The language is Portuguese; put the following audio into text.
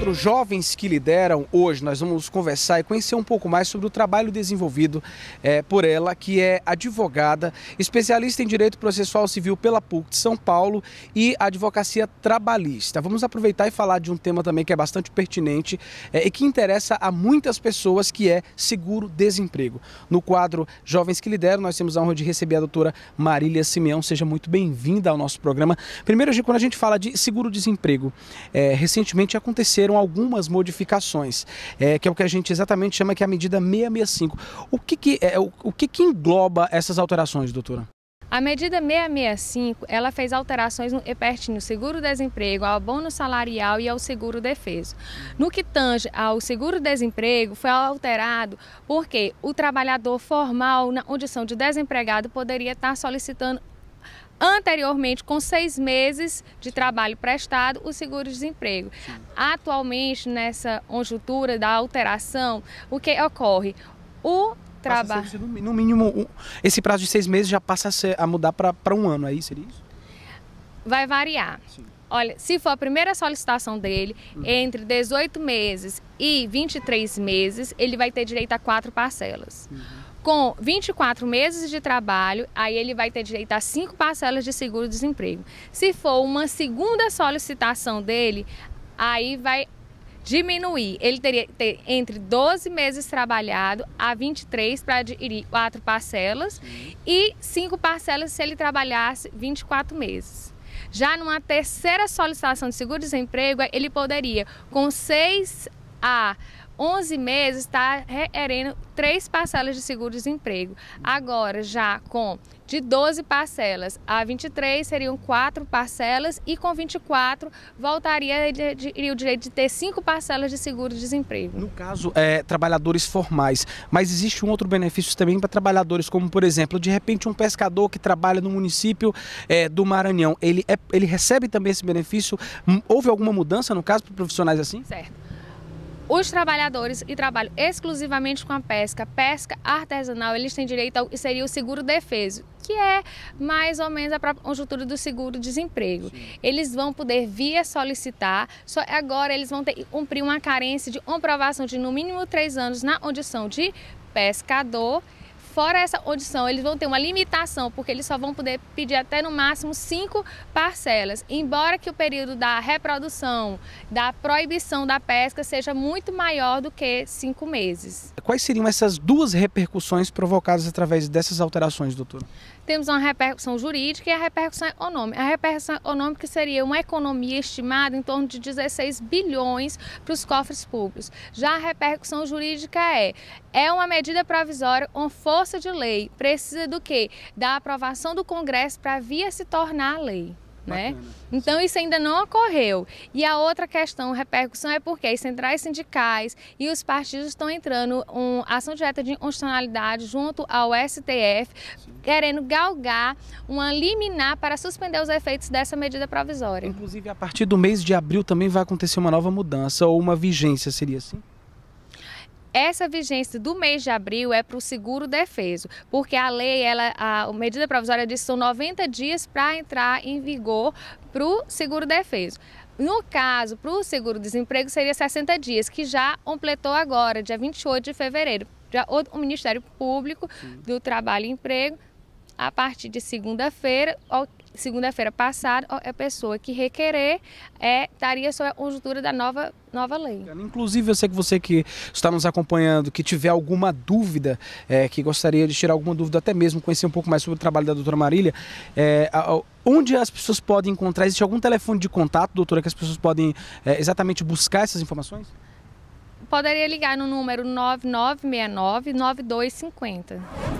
quadro Jovens que Lideram, hoje nós vamos conversar e conhecer um pouco mais sobre o trabalho desenvolvido é, por ela, que é advogada, especialista em Direito Processual Civil pela PUC de São Paulo e Advocacia Trabalhista. Vamos aproveitar e falar de um tema também que é bastante pertinente é, e que interessa a muitas pessoas, que é seguro-desemprego. No quadro Jovens que Lideram, nós temos a honra de receber a doutora Marília Simeão. Seja muito bem-vinda ao nosso programa. Primeiro, quando a gente fala de seguro-desemprego, é, eh, recentemente aconteceram algumas modificações, é, que é o que a gente exatamente chama que é a medida 665. O que, que é, o, o que, que engloba essas alterações, doutora? A medida 665, ela fez alterações no EPERT, é no seguro-desemprego, ao abono salarial e ao seguro-defeso. No que tange ao seguro-desemprego, foi alterado porque o trabalhador formal, na condição de desempregado, poderia estar solicitando anteriormente, com seis meses de trabalho prestado, o seguro-desemprego. Atualmente, nessa conjuntura da alteração, o que ocorre? O trabalho. No mínimo, esse prazo de seis meses já passa a, ser, a mudar para um ano, aí é seria isso? Vai variar. Sim. Olha, se for a primeira solicitação dele, uhum. entre 18 meses e 23 meses, ele vai ter direito a quatro parcelas. Uhum com 24 meses de trabalho, aí ele vai ter direito a cinco parcelas de seguro-desemprego. Se for uma segunda solicitação dele, aí vai diminuir. Ele teria ter entre 12 meses trabalhado a 23 para adquirir quatro parcelas e cinco parcelas se ele trabalhasse 24 meses. Já numa terceira solicitação de seguro-desemprego, ele poderia, com 6 a 11 meses está requerendo três parcelas de seguro-desemprego. Agora, já com de 12 parcelas a 23 seriam quatro parcelas e com 24 voltaria o direito de ter cinco parcelas de seguro-desemprego. No caso, é, trabalhadores formais, mas existe um outro benefício também para trabalhadores, como por exemplo, de repente um pescador que trabalha no município é, do Maranhão, ele, é, ele recebe também esse benefício? Hum, houve alguma mudança no caso para profissionais assim? Certo os trabalhadores que trabalham exclusivamente com a pesca, pesca artesanal, eles têm direito ao que seria o seguro defeso, que é mais ou menos a conjuntura do seguro desemprego. Sim. Eles vão poder via solicitar, só agora eles vão ter que cumprir uma carência de comprovação de no mínimo três anos na condição de pescador fora essa condição, eles vão ter uma limitação, porque eles só vão poder pedir até no máximo cinco parcelas. Embora que o período da reprodução, da proibição da pesca seja muito maior do que cinco meses. Quais seriam essas duas repercussões provocadas através dessas alterações, doutor? Temos uma repercussão jurídica e a repercussão econômica. A repercussão econômica seria uma economia estimada em torno de 16 bilhões para os cofres públicos. Já a repercussão jurídica é, é uma medida provisória com força força de lei, precisa do quê? Da aprovação do Congresso para vir se tornar lei. Né? Então isso ainda não ocorreu. E a outra questão, repercussão, é porque as centrais sindicais e os partidos estão entrando em ação direta de inconstitucionalidade junto ao STF, Sim. querendo galgar uma liminar para suspender os efeitos dessa medida provisória. Inclusive, a partir do mês de abril também vai acontecer uma nova mudança ou uma vigência, seria assim? Essa vigência do mês de abril é para o seguro defeso, porque a lei, ela, a medida provisória diz que são 90 dias para entrar em vigor para o seguro defeso. No caso, para o seguro-desemprego, seria 60 dias, que já completou agora, dia 28 de fevereiro. Já o Ministério Público do Trabalho e Emprego, a partir de segunda-feira, segunda-feira passada, a é pessoa que requerer é, estaria sob a conjuntura da nova, nova lei. Inclusive, eu sei que você que está nos acompanhando, que tiver alguma dúvida, é, que gostaria de tirar alguma dúvida, até mesmo conhecer um pouco mais sobre o trabalho da doutora Marília, é, a, a, onde as pessoas podem encontrar? Existe algum telefone de contato, doutora, que as pessoas podem é, exatamente buscar essas informações? Poderia ligar no número 9969 9250.